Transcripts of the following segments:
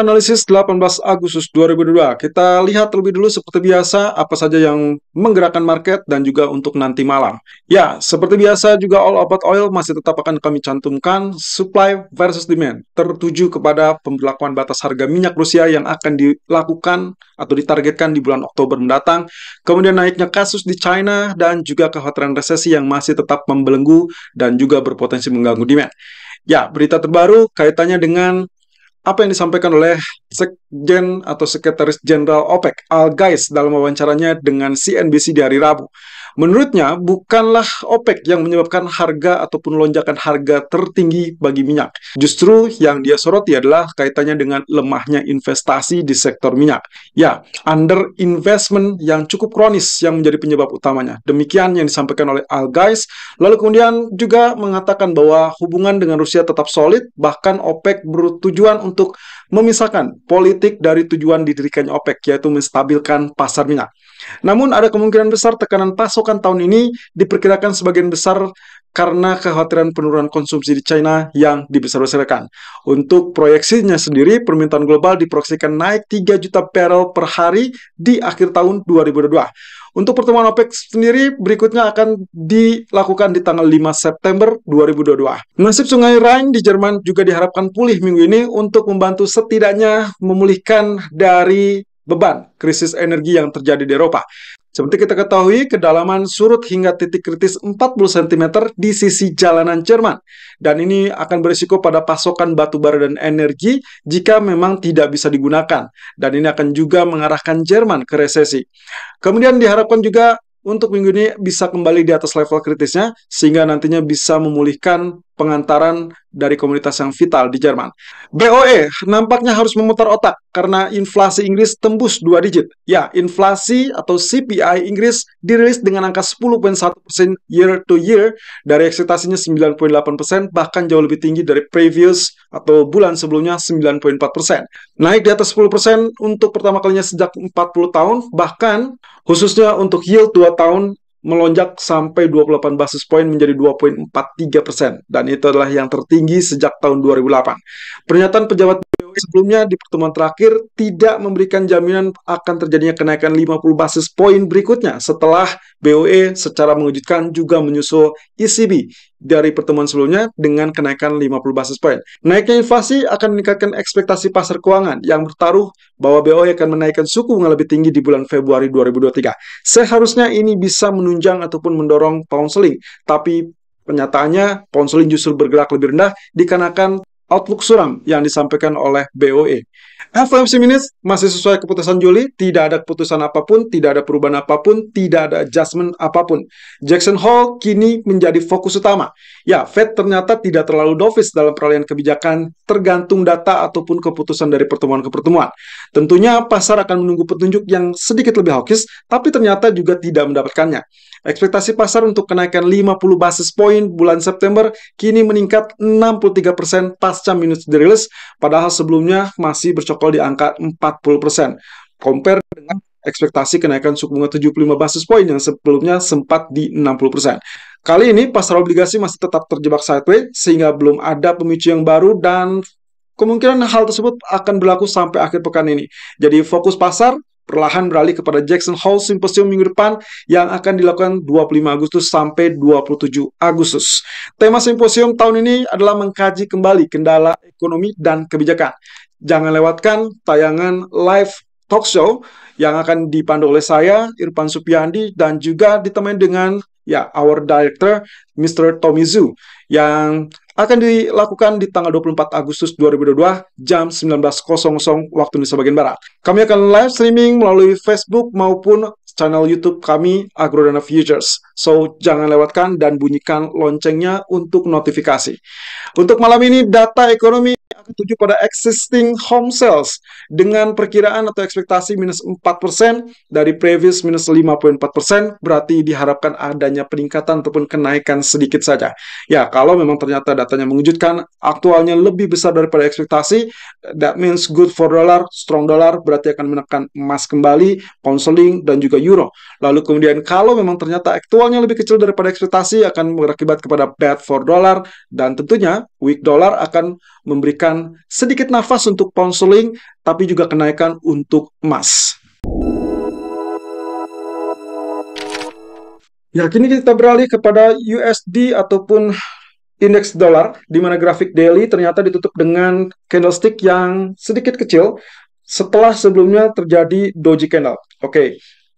analisis 18 Agustus 2022. Kita lihat terlebih dulu seperti biasa apa saja yang menggerakkan market dan juga untuk nanti malam. Ya, seperti biasa juga all about oil masih tetap akan kami cantumkan supply versus demand tertuju kepada pemberlakuan batas harga minyak Rusia yang akan dilakukan atau ditargetkan di bulan Oktober mendatang. Kemudian naiknya kasus di China dan juga kekhawatiran resesi yang masih tetap membelenggu dan juga berpotensi mengganggu demand. Ya, berita terbaru kaitannya dengan apa yang disampaikan oleh Sekjen atau Sekretaris Jenderal OPEC, Al Gais, dalam wawancaranya dengan CNBC di hari Rabu. Menurutnya, bukanlah OPEC yang menyebabkan harga ataupun lonjakan harga tertinggi bagi minyak. Justru yang dia soroti adalah kaitannya dengan lemahnya investasi di sektor minyak. Ya, under investment yang cukup kronis yang menjadi penyebab utamanya. Demikian yang disampaikan oleh Al Guys. Lalu kemudian juga mengatakan bahwa hubungan dengan Rusia tetap solid, bahkan OPEC bertujuan untuk memisahkan politik dari tujuan didirikannya OPEC, yaitu menstabilkan pasar minyak. Namun ada kemungkinan besar tekanan pasokan tahun ini diperkirakan sebagian besar karena kekhawatiran penurunan konsumsi di China yang dibesar-besarkan. Untuk proyeksinya sendiri, permintaan global diproyeksikan naik 3 juta barrel per hari di akhir tahun 2022. Untuk pertemuan OPEC sendiri berikutnya akan dilakukan di tanggal 5 September 2022. Nasib sungai Rhine di Jerman juga diharapkan pulih minggu ini untuk membantu setidaknya memulihkan dari beban krisis energi yang terjadi di Eropa. Seperti kita ketahui, kedalaman surut hingga titik kritis 40 cm di sisi jalanan Jerman. Dan ini akan berisiko pada pasokan batu bara dan energi jika memang tidak bisa digunakan. Dan ini akan juga mengarahkan Jerman ke resesi. Kemudian diharapkan juga untuk minggu ini bisa kembali di atas level kritisnya, sehingga nantinya bisa memulihkan pengantaran dari komunitas yang vital di Jerman. BOE nampaknya harus memutar otak karena inflasi Inggris tembus dua digit. Ya, inflasi atau CPI Inggris dirilis dengan angka 10.1% year to year dari ekspektasinya 9.8% bahkan jauh lebih tinggi dari previous atau bulan sebelumnya 9.4%. Naik di atas 10% untuk pertama kalinya sejak 40 tahun bahkan khususnya untuk yield 2 tahun melonjak sampai 28 basis poin menjadi 2.43 persen, dan itu adalah yang tertinggi sejak tahun 2008. Pernyataan pejabat sebelumnya di pertemuan terakhir tidak memberikan jaminan akan terjadinya kenaikan 50 basis poin berikutnya setelah BOE secara mengejutkan juga menyusul ECB dari pertemuan sebelumnya dengan kenaikan 50 basis poin. Naiknya inflasi akan meningkatkan ekspektasi pasar keuangan yang bertaruh bahwa BOE akan menaikkan suku bunga lebih tinggi di bulan Februari 2023. Seharusnya ini bisa menunjang ataupun mendorong pound sterling, tapi kenyataannya pound sterling justru bergerak lebih rendah dikarenakan outlook suram yang disampaikan oleh BOE FOMC minutes masih sesuai keputusan Juli, tidak ada keputusan apapun, tidak ada perubahan apapun, tidak ada adjustment apapun. Jackson Hole kini menjadi fokus utama. Ya, Fed ternyata tidak terlalu dovish dalam peralihan kebijakan tergantung data ataupun keputusan dari pertemuan ke pertemuan. Tentunya pasar akan menunggu petunjuk yang sedikit lebih hawkish, tapi ternyata juga tidak mendapatkannya. Ekspektasi pasar untuk kenaikan 50 basis poin bulan September kini meningkat 63% pasca minus dirilis, padahal sebelumnya masih bercocok cokol di angka 40%. Compare dengan ekspektasi kenaikan suku bunga 75 basis poin yang sebelumnya sempat di 60%. Kali ini pasar obligasi masih tetap terjebak sideways sehingga belum ada pemicu yang baru dan kemungkinan hal tersebut akan berlaku sampai akhir pekan ini. Jadi fokus pasar perlahan beralih kepada Jackson Hole Symposium minggu depan yang akan dilakukan 25 Agustus sampai 27 Agustus. Tema simposium tahun ini adalah mengkaji kembali kendala ekonomi dan kebijakan. Jangan lewatkan tayangan live talk show yang akan dipandu oleh saya, Irfan Supiandi, dan juga ditemani dengan ya our director, Mr. Tomizu, yang akan dilakukan di tanggal 24 Agustus 2022 jam 19.00 waktu Indonesia bagian Barat. Kami akan live streaming melalui Facebook maupun channel YouTube kami Agrodana Futures. So, jangan lewatkan dan bunyikan loncengnya untuk notifikasi. Untuk malam ini, data ekonomi tertuju pada existing home sales dengan perkiraan atau ekspektasi minus 4% dari previous minus 5.4% berarti diharapkan adanya peningkatan ataupun kenaikan sedikit saja. Ya, kalau memang ternyata datanya mengejutkan, aktualnya lebih besar daripada ekspektasi, that means good for dollar, strong dollar berarti akan menekan emas kembali, pound sterling dan juga euro. Lalu kemudian kalau memang ternyata aktualnya lebih kecil daripada ekspektasi akan berakibat kepada bad for dollar dan tentunya weak dollar akan memberikan sedikit nafas untuk pound sterling, tapi juga kenaikan untuk emas. Ya, kini kita beralih kepada USD ataupun indeks dolar, di mana grafik daily ternyata ditutup dengan candlestick yang sedikit kecil setelah sebelumnya terjadi doji candle. Oke, okay.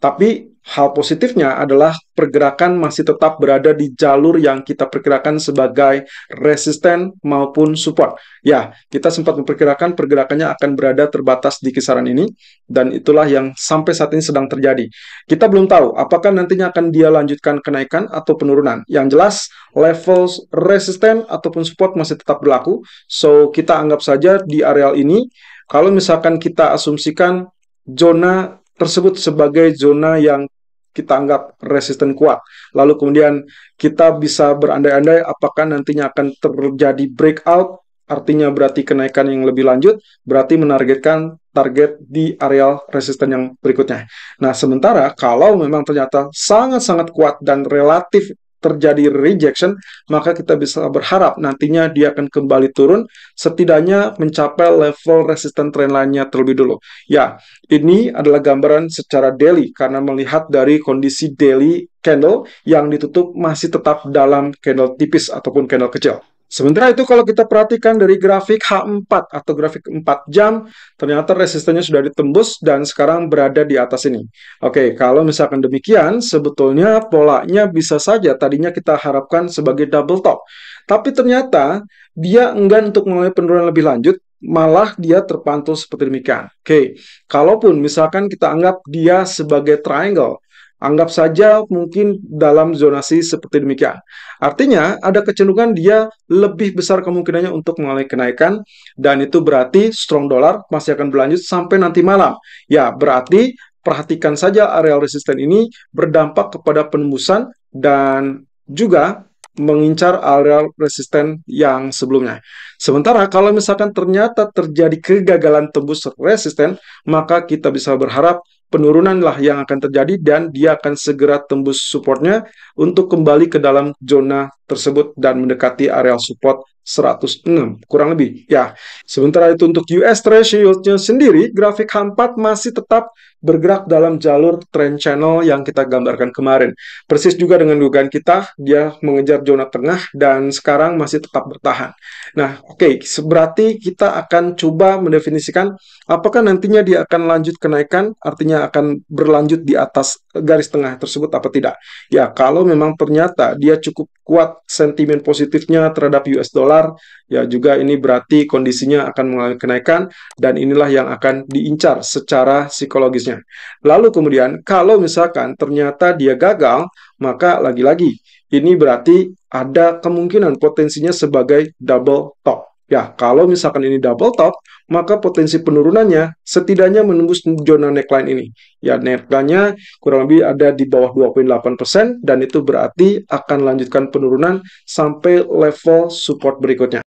tapi Hal positifnya adalah pergerakan masih tetap berada di jalur yang kita perkirakan sebagai resisten maupun support. Ya, kita sempat memperkirakan pergerakannya akan berada terbatas di kisaran ini, dan itulah yang sampai saat ini sedang terjadi. Kita belum tahu apakah nantinya akan dia lanjutkan kenaikan atau penurunan. Yang jelas, level resisten ataupun support masih tetap berlaku, so kita anggap saja di areal ini, kalau misalkan kita asumsikan zona tersebut sebagai zona yang kita anggap resisten kuat. Lalu kemudian kita bisa berandai-andai apakah nantinya akan terjadi breakout, artinya berarti kenaikan yang lebih lanjut, berarti menargetkan target di areal resisten yang berikutnya. Nah, sementara kalau memang ternyata sangat-sangat kuat dan relatif terjadi rejection, maka kita bisa berharap nantinya dia akan kembali turun, setidaknya mencapai level resisten trendline lainnya terlebih dulu. Ya, ini adalah gambaran secara daily, karena melihat dari kondisi daily candle yang ditutup masih tetap dalam candle tipis ataupun candle kecil. Sementara itu kalau kita perhatikan dari grafik H4 atau grafik 4 jam, ternyata resistennya sudah ditembus dan sekarang berada di atas ini. Oke, kalau misalkan demikian, sebetulnya polanya bisa saja tadinya kita harapkan sebagai double top. Tapi ternyata dia enggan untuk mengalami penurunan lebih lanjut, malah dia terpantul seperti demikian. Oke, kalaupun misalkan kita anggap dia sebagai triangle, Anggap saja mungkin dalam zonasi seperti demikian. Artinya ada kecenderungan dia lebih besar kemungkinannya untuk mengalami kenaikan dan itu berarti strong dollar masih akan berlanjut sampai nanti malam. Ya, berarti perhatikan saja areal resisten ini berdampak kepada penembusan dan juga mengincar areal resisten yang sebelumnya. Sementara kalau misalkan ternyata terjadi kegagalan tembus resisten, maka kita bisa berharap penurunan lah yang akan terjadi dan dia akan segera tembus supportnya untuk kembali ke dalam zona tersebut dan mendekati areal support 106 kurang lebih ya sementara itu untuk US Treasury yieldnya sendiri grafik h 4 masih tetap bergerak dalam jalur trend channel yang kita gambarkan kemarin persis juga dengan dugaan kita dia mengejar zona tengah dan sekarang masih tetap bertahan nah oke okay, berarti kita akan coba mendefinisikan apakah nantinya dia akan lanjut kenaikan artinya akan berlanjut di atas garis tengah tersebut apa tidak ya kalau memang ternyata dia cukup kuat sentimen positifnya terhadap US dollar, ya juga ini berarti kondisinya akan mengalami kenaikan dan inilah yang akan diincar secara psikologisnya. Lalu kemudian kalau misalkan ternyata dia gagal, maka lagi-lagi ini berarti ada kemungkinan potensinya sebagai double top. Ya, kalau misalkan ini double top, maka potensi penurunannya setidaknya menembus zona neckline ini. Ya, neckline kurang lebih ada di bawah 2,8% dan itu berarti akan lanjutkan penurunan sampai level support berikutnya.